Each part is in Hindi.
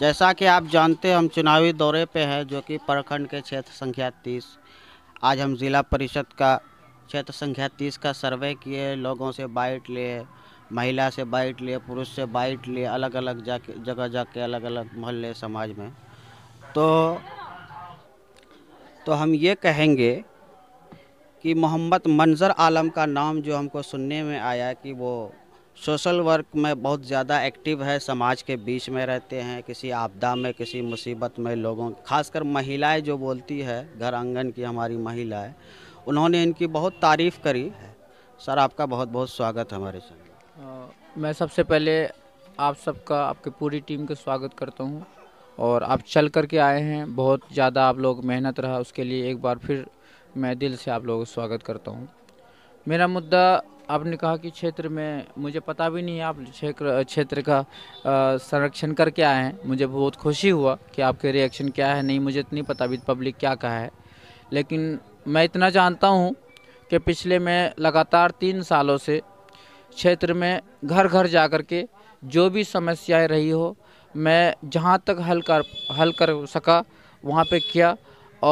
जैसा कि आप जानते हैं हम चुनावी दौरे पे हैं जो कि प्रखंड के क्षेत्र संख्या तीस आज हम ज़िला परिषद का क्षेत्र संख्या तीस का सर्वे किए लोगों से बाइट लिए महिला से बाइट लिए पुरुष से बाइट लिए अलग अलग जाके जगह जाके अलग अलग मोहल्ले समाज में तो तो हम ये कहेंगे कि मोहम्मद मंजर आलम का नाम जो हमको सुनने में आया कि वो सोशल वर्क में बहुत ज़्यादा एक्टिव है समाज के बीच में रहते हैं किसी आपदा में किसी मुसीबत में लोगों खासकर महिलाएं जो बोलती है घर आंगन की हमारी महिलाएं उन्होंने इनकी बहुत तारीफ़ करी है सर आपका बहुत बहुत स्वागत है हमारे चैनल मैं सबसे पहले आप सबका आपकी पूरी टीम का स्वागत करता हूँ और आप चल कर के आए हैं बहुत ज़्यादा आप लोग मेहनत रहा उसके लिए एक बार फिर मैं दिल से आप लोगों का स्वागत करता हूँ मेरा मुद्दा आपने कहा कि क्षेत्र में मुझे पता भी नहीं है आप क्षेत्र क्षेत्र का संरक्षण करके आए हैं मुझे बहुत खुशी हुआ कि आपके रिएक्शन क्या है नहीं मुझे इतनी पता भी पब्लिक क्या कहा है लेकिन मैं इतना जानता हूँ कि पिछले में लगातार तीन सालों से क्षेत्र में घर घर जा कर के जो भी समस्याएं रही हो मैं जहाँ तक हल कर हल कर सका वहाँ पर किया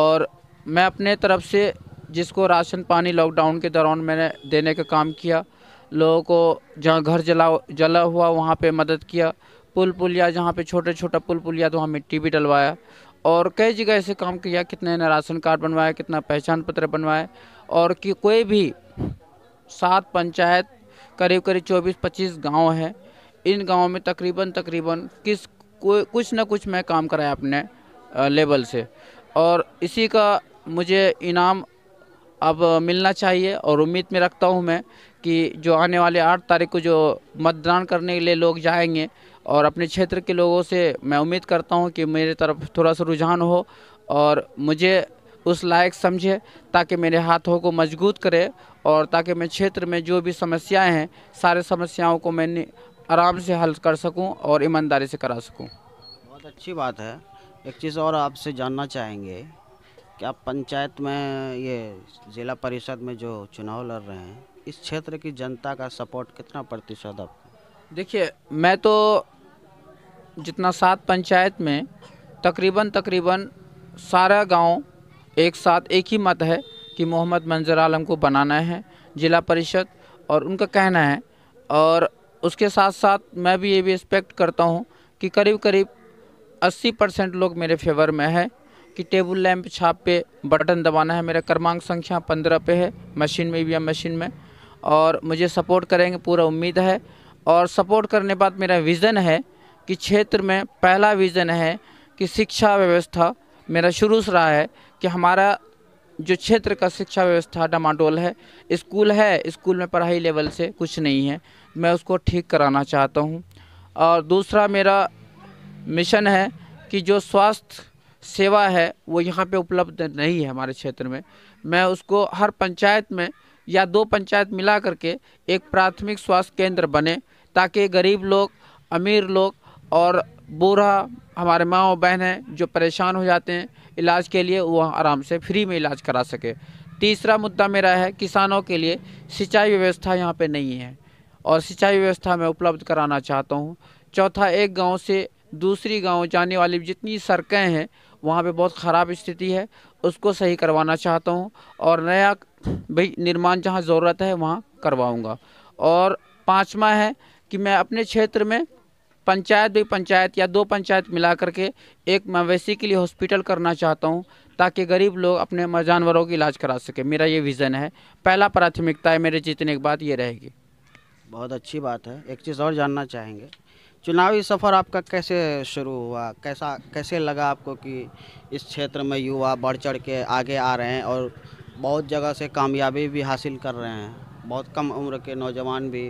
और मैं अपने तरफ से जिसको राशन पानी लॉकडाउन के दौरान मैंने देने का काम किया लोगों को जहाँ घर जला जला हुआ वहाँ पे मदद किया पुल पुलिया जहाँ पे छोटे छोटा पुल पुलिया तो वहाँ मिट्टी भी डलवाया और कई जगह ऐसे काम किया कितने ने राशन कार्ड बनवाया कितना पहचान पत्र बनवाया और कि कोई भी सात पंचायत करीब करीब चौबीस पच्चीस गाँव है इन गाँव में तकरीबन तकरीबन किस कोई कुछ ना कुछ मैं काम कराया अपने लेवल से और इसी का मुझे इनाम अब मिलना चाहिए और उम्मीद में रखता हूँ मैं कि जो आने वाले आठ तारीख को जो मतदान करने के लिए लोग जाएंगे और अपने क्षेत्र के लोगों से मैं उम्मीद करता हूँ कि मेरे तरफ थोड़ा सा रुझान हो और मुझे उस लायक समझे ताकि मेरे हाथों को मजबूत करे और ताकि मैं क्षेत्र में जो भी समस्याएं हैं सारे समस्याओं को मैं आराम से हल कर सकूं और ईमानदारी से करा सकूं। बहुत अच्छी बात है एक चीज़ और आपसे जानना चाहेंगे क्या पंचायत में ये ज़िला परिषद में जो चुनाव लड़ रहे हैं इस क्षेत्र की जनता का सपोर्ट कितना प्रतिशत अब देखिए मैं तो जितना सात पंचायत में तकरीबन तकरीबन सारा गांव एक साथ एक ही मत है कि मोहम्मद मंजर आलम को बनाना है ज़िला परिषद और उनका कहना है और उसके साथ साथ मैं भी ये भी एक्सपेक्ट करता हूँ कि करीब करीब 80 परसेंट लोग मेरे फेवर में है कि टेबल लैंप छाप पे बटन दबाना है मेरा क्रमांक संख्या पंद्रह पे है मशीन में या मशीन में और मुझे सपोर्ट करेंगे पूरा उम्मीद है और सपोर्ट करने बाद मेरा विज़न है कि क्षेत्र में पहला विज़न है कि शिक्षा व्यवस्था मेरा शुरू से रहा है कि हमारा जो क्षेत्र का शिक्षा व्यवस्था डमाडोल है स्कूल है स्कूल में पढ़ाई लेवल से कुछ नहीं है मैं उसको ठीक कराना चाहता हूँ और दूसरा मेरा मिशन है कि जो स्वास्थ्य सेवा है वो यहाँ पे उपलब्ध नहीं है हमारे क्षेत्र में मैं उसको हर पंचायत में या दो पंचायत मिला करके एक प्राथमिक स्वास्थ्य केंद्र बने ताकि गरीब लोग अमीर लोग और बूढ़ा हमारे माँ और बहन हैं जो परेशान हो जाते हैं इलाज के लिए वह आराम से फ्री में इलाज करा सके तीसरा मुद्दा मेरा है किसानों के लिए सिंचाई व्यवस्था यहाँ पे नहीं है और सिंचाई व्यवस्था मैं उपलब्ध कराना चाहता हूँ चौथा एक गांव से दूसरी गांव जाने वाली जितनी सड़कें हैं वहाँ पे बहुत ख़राब स्थिति है उसको सही करवाना चाहता हूँ और नया भाई निर्माण जहाँ ज़रूरत है वहाँ करवाऊँगा और पाँचवा है कि मैं अपने क्षेत्र में पंचायत भी पंचायत या दो पंचायत मिला करके एक मवेशी के लिए हॉस्पिटल करना चाहता हूँ ताकि गरीब लोग अपने जानवरों की इलाज करा सके मेरा ये विज़न है पहला प्राथमिकता है मेरे जीतने के बाद ये रहेगी बहुत अच्छी बात है एक चीज़ और जानना चाहेंगे चुनावी सफ़र आपका कैसे शुरू हुआ कैसा कैसे लगा आपको कि इस क्षेत्र में युवा बढ़ चढ़ के आगे आ रहे हैं और बहुत जगह से कामयाबी भी हासिल कर रहे हैं बहुत कम उम्र के नौजवान भी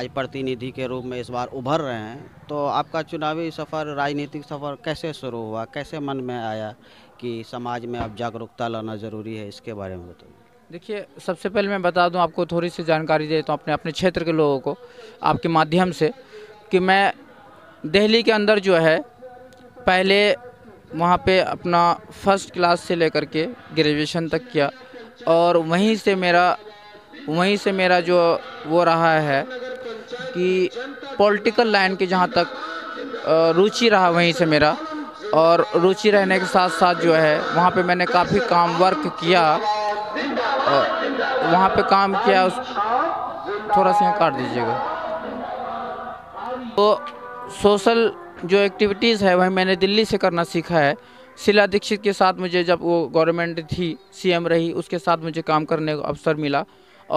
आज प्रतिनिधि के रूप में इस बार उभर रहे हैं तो आपका चुनावी सफ़र राजनीतिक सफ़र कैसे शुरू हुआ कैसे मन में आया कि समाज में अब जागरूकता लाना ज़रूरी है इसके बारे में बताइए देखिए सबसे पहले मैं बता दूं आपको थोड़ी सी जानकारी देता तो हूं अपने अपने क्षेत्र के लोगों को आपके माध्यम से कि मैं दिल्ली के अंदर जो है पहले वहाँ पे अपना फर्स्ट क्लास से लेकर के ग्रेजुएशन तक किया और वहीं से मेरा वहीं से मेरा जो वो रहा है कि पॉलिटिकल लाइन के जहाँ तक रुचि रहा वहीं से मेरा और रुचि रहने के साथ साथ जो है वहाँ पे मैंने काफ़ी काम वर्क किया वहाँ पे काम किया उस थोड़ा सा काट दीजिएगा तो सोशल जो एक्टिविटीज़ है वह मैंने दिल्ली से करना सीखा है शिला दीक्षित के साथ मुझे जब वो गवर्नमेंट थी सीएम रही उसके साथ मुझे काम करने का अवसर मिला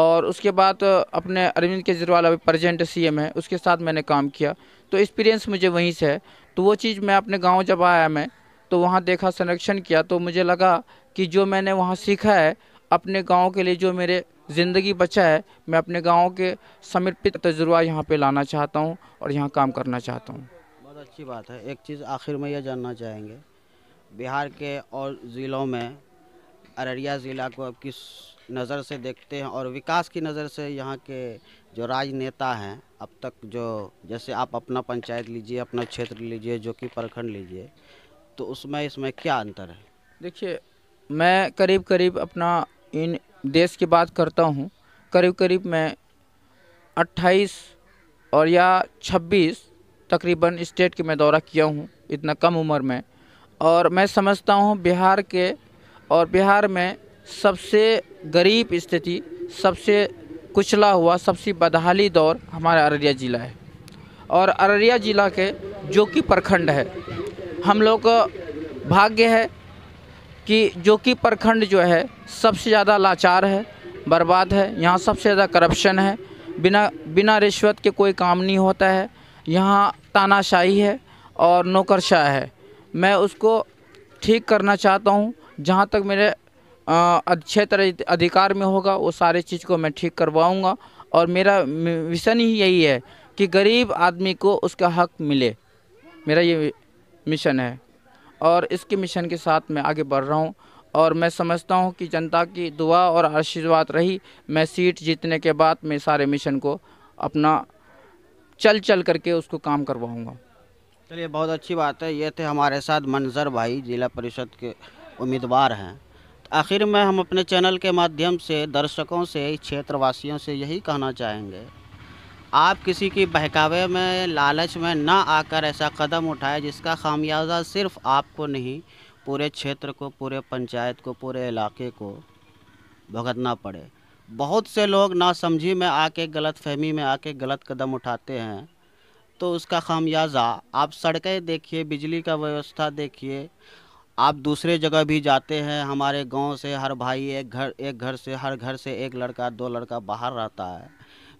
और उसके बाद अपने अरविंद केजरीवाल अभी प्रजेंट सी है उसके साथ मैंने काम किया तो एक्सपीरियंस मुझे वहीं से है तो वो चीज़ मैं अपने गाँव जब आया मैं तो वहाँ देखा संरक्षण किया तो मुझे लगा कि जो मैंने वहाँ सीखा है अपने गाँव के लिए जो मेरे ज़िंदगी बचा है मैं अपने गाँव के समर्पित तजुर्बा यहाँ पर लाना चाहता हूँ और यहाँ काम करना चाहता हूँ बहुत अच्छी बात है एक चीज़ आखिर में यह जानना चाहेंगे बिहार के और ज़िलों में अररिया ज़िला को अब किस नज़र से देखते हैं और विकास की नज़र से यहाँ के जो राजनेता हैं अब तक जो जैसे आप अपना पंचायत लीजिए अपना क्षेत्र लीजिए जो कि प्रखंड लीजिए तो उसमें इसमें क्या अंतर है देखिए मैं करीब करीब अपना इन देश की बात करता हूँ करीब करीब मैं 28 और या 26 तकरीबन स्टेट के मैं दौरा किया हूँ इतना कम उम्र में और मैं समझता हूँ बिहार के और बिहार में सबसे गरीब स्थिति सबसे कुचला हुआ सबसे बदहाली दौर हमारा अररिया ज़िला है और अररिया ज़िला के जो कि प्रखंड है हम लोग भाग्य है कि जो कि प्रखंड जो है सबसे ज़्यादा लाचार है बर्बाद है यहाँ सबसे ज़्यादा करप्शन है बिना बिना रिश्वत के कोई काम नहीं होता है यहाँ तानाशाही है और नौकरशाह है मैं उसको ठीक करना चाहता हूँ जहाँ तक मेरे क्षेत्र अधिकार में होगा वो सारे चीज़ को मैं ठीक करवाऊँगा और मेरा मिशन ही यही है कि गरीब आदमी को उसका हक मिले मेरा ये मिशन है और इसके मिशन के साथ मैं आगे बढ़ रहा हूँ और मैं समझता हूँ कि जनता की दुआ और आशीर्वाद रही मैं सीट जीतने के बाद मैं सारे मिशन को अपना चल चल करके उसको काम करवाऊँगा चलिए बहुत अच्छी बात है ये थे हमारे साथ मंजर भाई जिला परिषद के उम्मीदवार हैं तो आखिर में हम अपने चैनल के माध्यम से दर्शकों से क्षेत्रवासियों से यही कहना चाहेंगे आप किसी की बहकावे में लालच में ना आकर ऐसा कदम उठाए जिसका खामियाजा सिर्फ आपको नहीं पूरे क्षेत्र को पूरे पंचायत को पूरे इलाके को भुगतना पड़े बहुत से लोग नासमझी में आके गलत फहमी में आके गलत कदम उठाते हैं तो उसका खामियाजा आप सड़कें देखिए बिजली का व्यवस्था देखिए आप दूसरे जगह भी जाते हैं हमारे गांव से हर भाई एक घर एक घर से हर घर से एक लड़का दो लड़का बाहर रहता है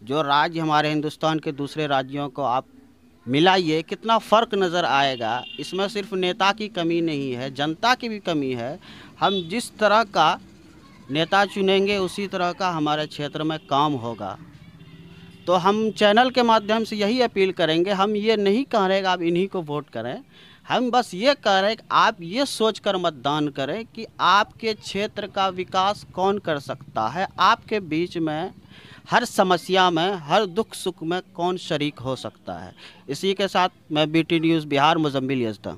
जो राज्य हमारे हिंदुस्तान के दूसरे राज्यों को आप मिलाइए कितना फ़र्क नज़र आएगा इसमें सिर्फ नेता की कमी नहीं है जनता की भी कमी है हम जिस तरह का नेता चुनेंगे उसी तरह का हमारे क्षेत्र में काम होगा तो हम चैनल के माध्यम से यही अपील करेंगे हम ये नहीं कह रहे कि आप इन्हीं को वोट करें हम बस ये कह रहे कि आप ये सोच कर मतदान करें कि आपके क्षेत्र का विकास कौन कर सकता है आपके बीच में हर समस्या में हर दुख सुख में कौन शरीक हो सकता है इसी के साथ मैं B T news Bihar Muzammil यजता